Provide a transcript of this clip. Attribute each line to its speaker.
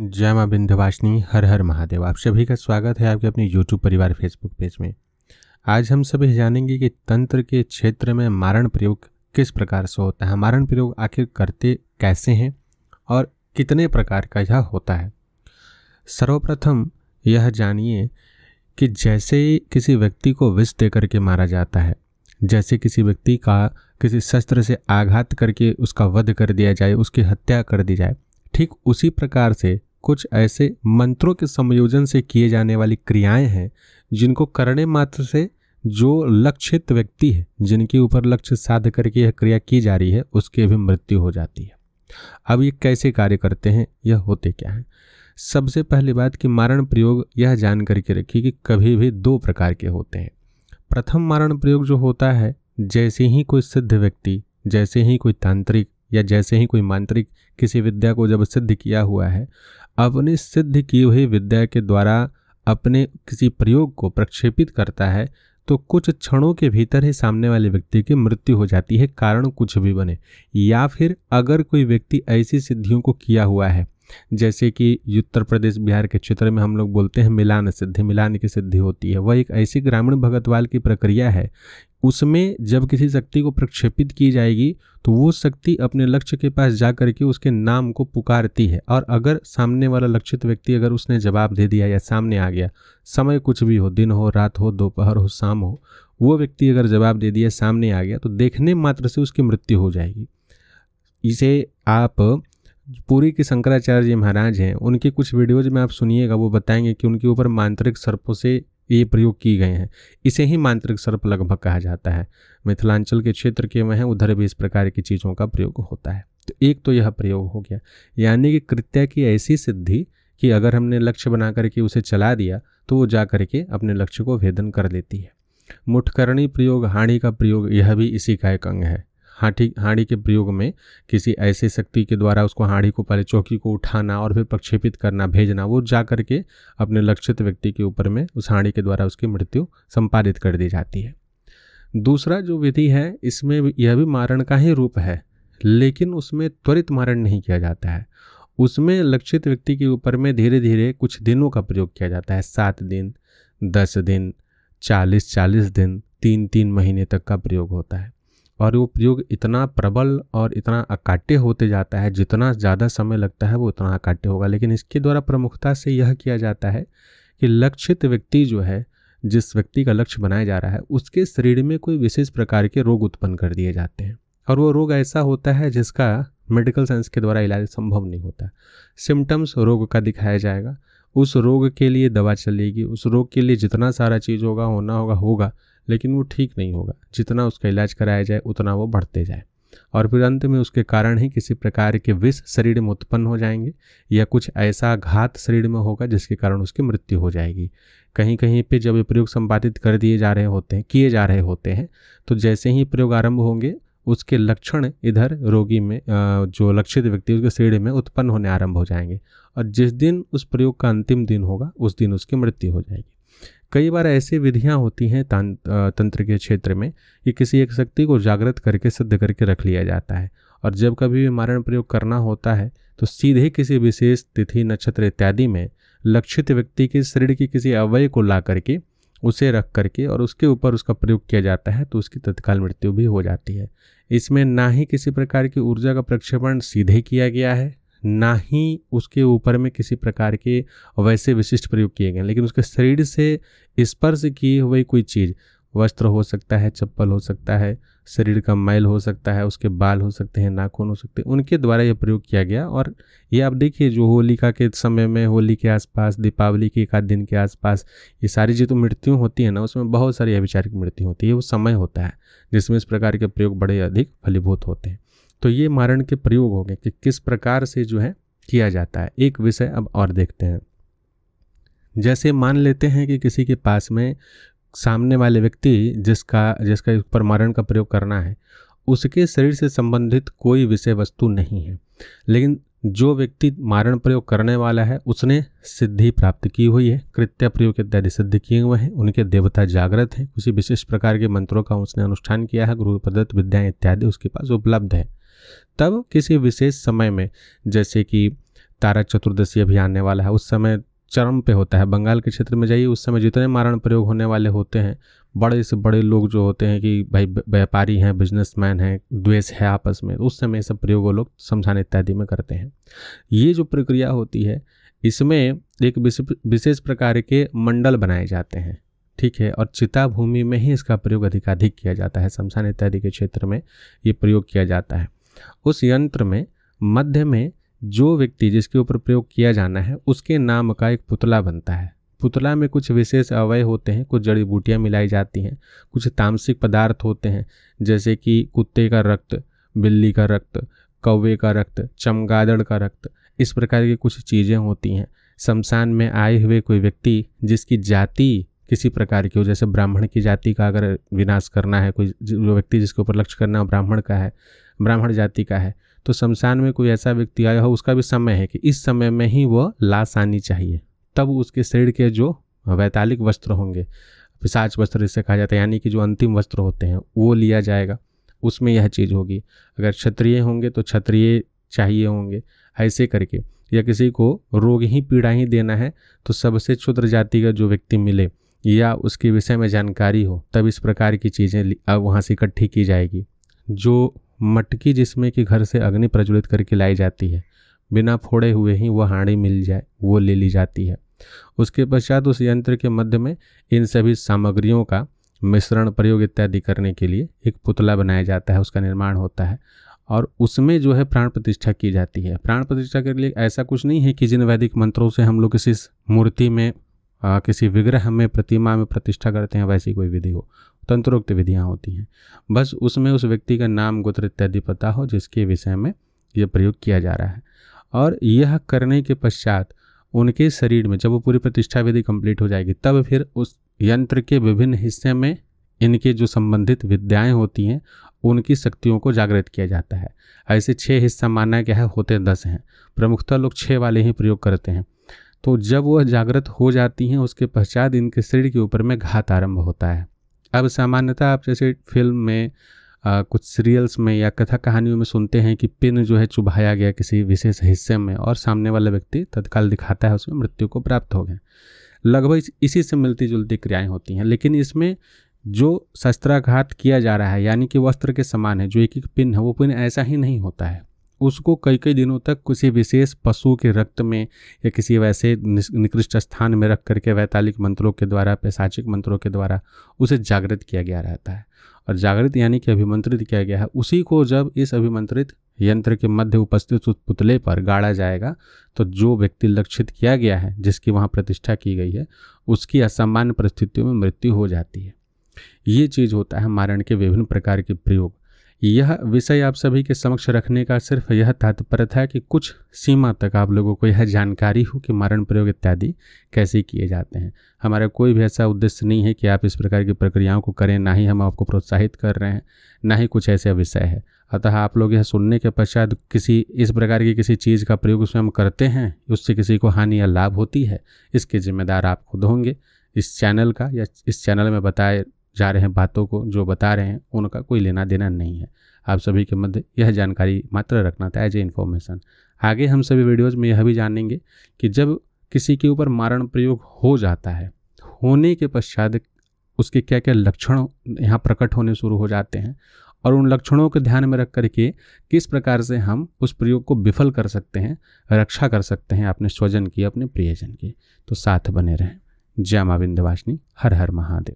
Speaker 1: जय माँ बिंध्यवासिनी हर हर महादेव आप सभी का स्वागत है आपके अपने यूट्यूब परिवार फेसबुक पेज में आज हम सभी जानेंगे कि तंत्र के क्षेत्र में मारण प्रयोग किस प्रकार से होता है मारण प्रयोग आखिर करते कैसे हैं और कितने प्रकार का यह होता है सर्वप्रथम यह जानिए कि जैसे किसी व्यक्ति को विष दे करके मारा जाता है जैसे किसी व्यक्ति का किसी शस्त्र से आघात करके उसका वध कर दिया जाए उसकी हत्या कर दी जाए ठीक उसी प्रकार से कुछ ऐसे मंत्रों के संयोजन से किए जाने वाली क्रियाएं हैं जिनको करने मात्र से जो लक्षित व्यक्ति है जिनके ऊपर लक्ष्य साध करके यह क्रिया की जा रही है उसकी भी मृत्यु हो जाती है अब ये कैसे कार्य करते हैं यह होते क्या है सबसे पहली बात कि मारण प्रयोग यह जान करके रखिए कि कभी भी दो प्रकार के होते हैं प्रथम मारण प्रयोग जो होता है जैसे ही कोई सिद्ध व्यक्ति जैसे ही कोई तांत्रिक या जैसे ही कोई मांत्रिक किसी विद्या को जब सिद्ध किया हुआ है अपनी सिद्ध की हुई विद्या के द्वारा अपने किसी प्रयोग को प्रक्षेपित करता है तो कुछ क्षणों के भीतर ही सामने वाले व्यक्ति की मृत्यु हो जाती है कारण कुछ भी बने या फिर अगर कोई व्यक्ति ऐसी सिद्धियों को किया हुआ है जैसे कि उत्तर प्रदेश बिहार के क्षेत्र में हम लोग बोलते हैं मिलान सिद्धि मिलान की सिद्धि होती है वह एक ऐसी ग्रामीण भगतवाल की प्रक्रिया है उसमें जब किसी शक्ति को प्रक्षेपित की जाएगी तो वो शक्ति अपने लक्ष्य के पास जा करके उसके नाम को पुकारती है और अगर सामने वाला लक्षित व्यक्ति अगर उसने जवाब दे दिया या सामने आ गया समय कुछ भी हो दिन हो रात हो दोपहर हो शाम हो वो व्यक्ति अगर जवाब दे दिया सामने आ गया तो देखने मात्र से उसकी मृत्यु हो जाएगी इसे आप पूरी के शंकराचार्य जी महाराज हैं उनके कुछ वीडियोज में आप सुनिएगा वो बताएंगे कि उनके ऊपर मांत्रिक सर्पों से ये प्रयोग किए गए हैं इसे ही मांत्रिक सर्प लगभग कहा जाता है मिथिलांचल के क्षेत्र के वह उधर भी इस प्रकार की चीज़ों का प्रयोग होता है तो एक तो यह प्रयोग हो गया यानी कि कृत्य की ऐसी सिद्धि कि अगर हमने लक्ष्य बना करके उसे चला दिया तो वो जा करके अपने लक्ष्य को भेदन कर लेती है मुठकरणी प्रयोग हाणी का प्रयोग यह भी इसी का एक अंग है हाँठी हाँड़ी के प्रयोग में किसी ऐसे शक्ति के द्वारा उसको हाँड़ी को पहले चौकी को उठाना और फिर प्रक्षेपित करना भेजना वो जा करके अपने लक्षित व्यक्ति के ऊपर में उस हाँड़ी के द्वारा उसकी मृत्यु संपादित कर दी जाती है दूसरा जो विधि है इसमें यह भी मारण का ही रूप है लेकिन उसमें त्वरित मारण नहीं किया जाता है उसमें लक्षित व्यक्ति के ऊपर में धीरे धीरे कुछ दिनों का प्रयोग किया जाता है सात दिन दस दिन चालीस चालीस दिन तीन तीन महीने तक का प्रयोग होता है और वो प्रयोग इतना प्रबल और इतना अकाट्य होते जाता है जितना ज़्यादा समय लगता है वो उतना अकाट्य होगा लेकिन इसके द्वारा प्रमुखता से यह किया जाता है कि लक्षित व्यक्ति जो है जिस व्यक्ति का लक्ष्य बनाया जा रहा है उसके शरीर में कोई विशेष प्रकार के रोग उत्पन्न कर दिए जाते हैं और वो रोग ऐसा होता है जिसका मेडिकल साइंस के द्वारा इलाज संभव नहीं होता सिम्टम्स रोग का दिखाया जाएगा उस रोग के लिए दवा चलेगी उस रोग के लिए जितना सारा चीज़ होगा होना होगा होगा लेकिन वो ठीक नहीं होगा जितना उसका इलाज कराया जाए उतना वो बढ़ते जाए और फिर अंत में उसके कारण ही किसी प्रकार के विष शरीर में उत्पन्न हो जाएंगे या कुछ ऐसा घात शरीर में होगा जिसके कारण उसकी मृत्यु हो जाएगी कहीं कहीं पे जब ये प्रयोग संपादित कर दिए जा रहे होते हैं किए जा रहे होते हैं तो जैसे ही प्रयोग आरंभ होंगे उसके लक्षण इधर रोगी में जो लक्षित व्यक्ति उसके शरीर में उत्पन्न होने आरंभ हो जाएंगे और जिस दिन उस प्रयोग का अंतिम दिन होगा उस दिन उसकी मृत्यु हो जाएगी कई बार ऐसी विधियाँ होती हैं तंत्र के क्षेत्र में कि किसी एक शक्ति को जागृत करके सिद्ध करके रख लिया जाता है और जब कभी भी मारण प्रयोग करना होता है तो सीधे किसी विशेष तिथि नक्षत्र इत्यादि में लक्षित व्यक्ति के शरीर की किसी अवय को ला करके उसे रख करके और उसके ऊपर उसका प्रयोग किया जाता है तो उसकी तत्काल मृत्यु भी हो जाती है इसमें ना ही किसी प्रकार की ऊर्जा का प्रक्षेपण सीधे किया गया है ना ही उसके ऊपर में किसी प्रकार के वैसे विशिष्ट प्रयोग किए गए लेकिन उसके शरीर से स्पर्श किए हुए कोई चीज़ वस्त्र हो सकता है चप्पल हो सकता है शरीर का मैल हो सकता है उसके बाल हो सकते हैं नाखून हो सकते हैं उनके द्वारा यह प्रयोग किया गया और ये आप देखिए जो होलिका के समय में होली के आसपास दीपावली के एक आध दिन के आसपास ये सारी जो तो मृत्यु होती है ना उसमें बहुत सारी अविचारिक मृत्यु होती है वो समय होता है जिसमें इस प्रकार के प्रयोग बड़े अधिक फलीभूत होते हैं तो ये मारण के प्रयोग हो गए कि किस प्रकार से जो है किया जाता है एक विषय अब और देखते हैं जैसे मान लेते हैं कि किसी के पास में सामने वाले व्यक्ति जिसका जिसका ऊपर मारण का प्रयोग करना है उसके शरीर से संबंधित कोई विषय वस्तु नहीं है लेकिन जो व्यक्ति मारण प्रयोग करने वाला है उसने सिद्धि प्राप्त की हुई है कृत्य प्रयोग इत्यादि सिद्ध किए हुए हैं उनके देवता जागृत हैं किसी विशेष प्रकार के मंत्रों का उसने अनुष्ठान किया है गुरु प्रदत्त विद्याएं इत्यादि उसके पास उपलब्ध है तब किसी विशेष समय में जैसे कि तारक चतुर्दशी अभी आने वाला है उस समय चरम पे होता है बंगाल के क्षेत्र में जाइए उस समय जितने मारण प्रयोग होने वाले होते हैं बड़े से बड़े लोग जो होते हैं कि भाई व्यापारी हैं बिजनेसमैन हैं द्वेष है आपस में उस समय सब प्रयोग वो लोग शमशान इत्यादि में करते हैं ये जो प्रक्रिया होती है इसमें एक विशेष प्रकार के मंडल बनाए जाते हैं ठीक है और चिता भूमि में ही इसका प्रयोग अधिकाधिक किया जाता है शमशान इत्यादि के क्षेत्र में ये प्रयोग किया जाता है उस यंत्र में मध्य में जो व्यक्ति जिसके ऊपर प्रयोग किया जाना है उसके नाम का एक पुतला बनता है पुतला में कुछ विशेष अवय होते हैं कुछ जड़ी बूटियाँ मिलाई जाती हैं कुछ तामसिक पदार्थ होते हैं जैसे कि कुत्ते का रक्त बिल्ली का रक्त कौवे का रक्त चमगादड़ का रक्त इस प्रकार की कुछ चीज़ें होती हैं शमशान में आए हुए कोई व्यक्ति जिसकी जाति किसी प्रकार की हो जैसे ब्राह्मण की जाति का अगर विनाश करना है कोई जो व्यक्ति जिसके ऊपर लक्ष्य करना ब्राह्मण का है ब्राह्मण जाति का है तो शमशान में कोई ऐसा व्यक्ति आया हो उसका भी समय है कि इस समय में ही वह लाश आनी चाहिए तब उसके शरीर के जो वैतालिक वस्त्र होंगे पिसाच वस्त्र जिसे कहा जाता है यानी कि जो अंतिम वस्त्र होते हैं वो लिया जाएगा उसमें यह चीज़ होगी अगर क्षत्रिय होंगे तो क्षत्रिय चाहिए होंगे ऐसे करके या किसी को रोग ही पीड़ा ही देना है तो सबसे क्षुद्र जाति का जो व्यक्ति मिले या उसके विषय में जानकारी हो तब इस प्रकार की चीज़ें वहाँ से इकट्ठी की जाएगी जो मटकी जिसमें कि घर से अग्नि प्रज्वलित करके लाई जाती है बिना फोड़े हुए ही वह हाँड़ी मिल जाए वो ले ली जाती है उसके पश्चात उस यंत्र के मध्य में इन सभी सामग्रियों का मिश्रण प्रयोग इत्यादि करने के लिए एक पुतला बनाया जाता है उसका निर्माण होता है और उसमें जो है प्राण प्रतिष्ठा की जाती है प्राण प्रतिष्ठा के लिए ऐसा कुछ नहीं है कि जिन वैदिक मंत्रों से हम लोग किसी मूर्ति में आ, किसी विग्रह में प्रतिमा में प्रतिष्ठा करते हैं वैसी कोई विधि हो तंत्रोक्त विधियाँ होती हैं बस उसमें उस व्यक्ति का नाम गोत्र इत्यादि पता हो जिसके विषय में यह प्रयोग किया जा रहा है और यह करने के पश्चात उनके शरीर में जब वो पूरी प्रतिष्ठा विधि कंप्लीट हो जाएगी तब फिर उस यंत्र के विभिन्न हिस्से में इनके जो संबंधित विद्याएं होती हैं उनकी शक्तियों को जागृत किया जाता है ऐसे छः हिस्सा माना गया है होते दस हैं प्रमुखतः लोग छः वाले ही प्रयोग करते हैं तो जब वह जागृत हो जाती हैं उसके पश्चात इनके शरीर के ऊपर में घात आरंभ होता है अब सामान्यतः आप जैसे फिल्म में आ, कुछ सीरियल्स में या कथा कहानियों में सुनते हैं कि पिन जो है चुभाया गया किसी विशेष हिस्से में और सामने वाला व्यक्ति तत्काल दिखाता है उसमें मृत्यु को प्राप्त हो गया लगभग इसी से मिलती जुलती क्रियाएं होती हैं लेकिन इसमें जो शस्त्राघात किया जा रहा है यानी कि वस्त्र के समान है जो एक एक पिन है वो पिन ऐसा ही नहीं होता है उसको कई कई दिनों तक किसी विशेष पशु के रक्त में या किसी वैसे निकृष्ट स्थान में रख करके वैतालिक मंत्रों के द्वारा पैसाचिक मंत्रों के द्वारा उसे जागृत किया गया रहता है और जागृत यानी कि अभिमंत्रित किया गया है उसी को जब इस अभिमंत्रित यंत्र के मध्य उपस्थित उस पुतले पर गाड़ा जाएगा तो जो व्यक्ति लक्षित किया गया है जिसकी वहाँ प्रतिष्ठा की गई है उसकी असामान्य परिस्थितियों में मृत्यु हो जाती है ये चीज़ होता है मारण के विभिन्न प्रकार के प्रयोग यह विषय आप सभी के समक्ष रखने का सिर्फ यह तात्पर्य था कि कुछ सीमा तक आप लोगों को यह जानकारी हो कि मारण प्रयोग इत्यादि कैसे किए जाते हैं हमारा कोई भी ऐसा उद्देश्य नहीं है कि आप इस प्रकार की प्रक्रियाओं को करें ना ही हम आपको प्रोत्साहित कर रहे हैं ना ही कुछ ऐसा विषय है अतः आप लोग यह सुनने के पश्चात किसी इस प्रकार की किसी चीज़ का प्रयोग उसमें हम करते हैं उससे किसी को हानि या लाभ होती है इसके जिम्मेदार आप खुद होंगे इस चैनल का या इस चैनल में बताए जा रहे हैं बातों को जो बता रहे हैं उनका कोई लेना देना नहीं है आप सभी के मध्य यह जानकारी मात्र रखना था एज ए इन्फॉर्मेशन आगे हम सभी वीडियोज़ में यह भी जानेंगे कि जब किसी के ऊपर मारण प्रयोग हो जाता है होने के पश्चात उसके क्या क्या लक्षण यहाँ प्रकट होने शुरू हो जाते हैं और उन लक्षणों को ध्यान में रख कर के किस प्रकार से हम उस प्रयोग को विफल कर सकते हैं रक्षा कर सकते हैं अपने स्वजन की अपने प्रियजन की तो साथ बने रहें जय माँ विंध्यवासिनी हर हर महादेव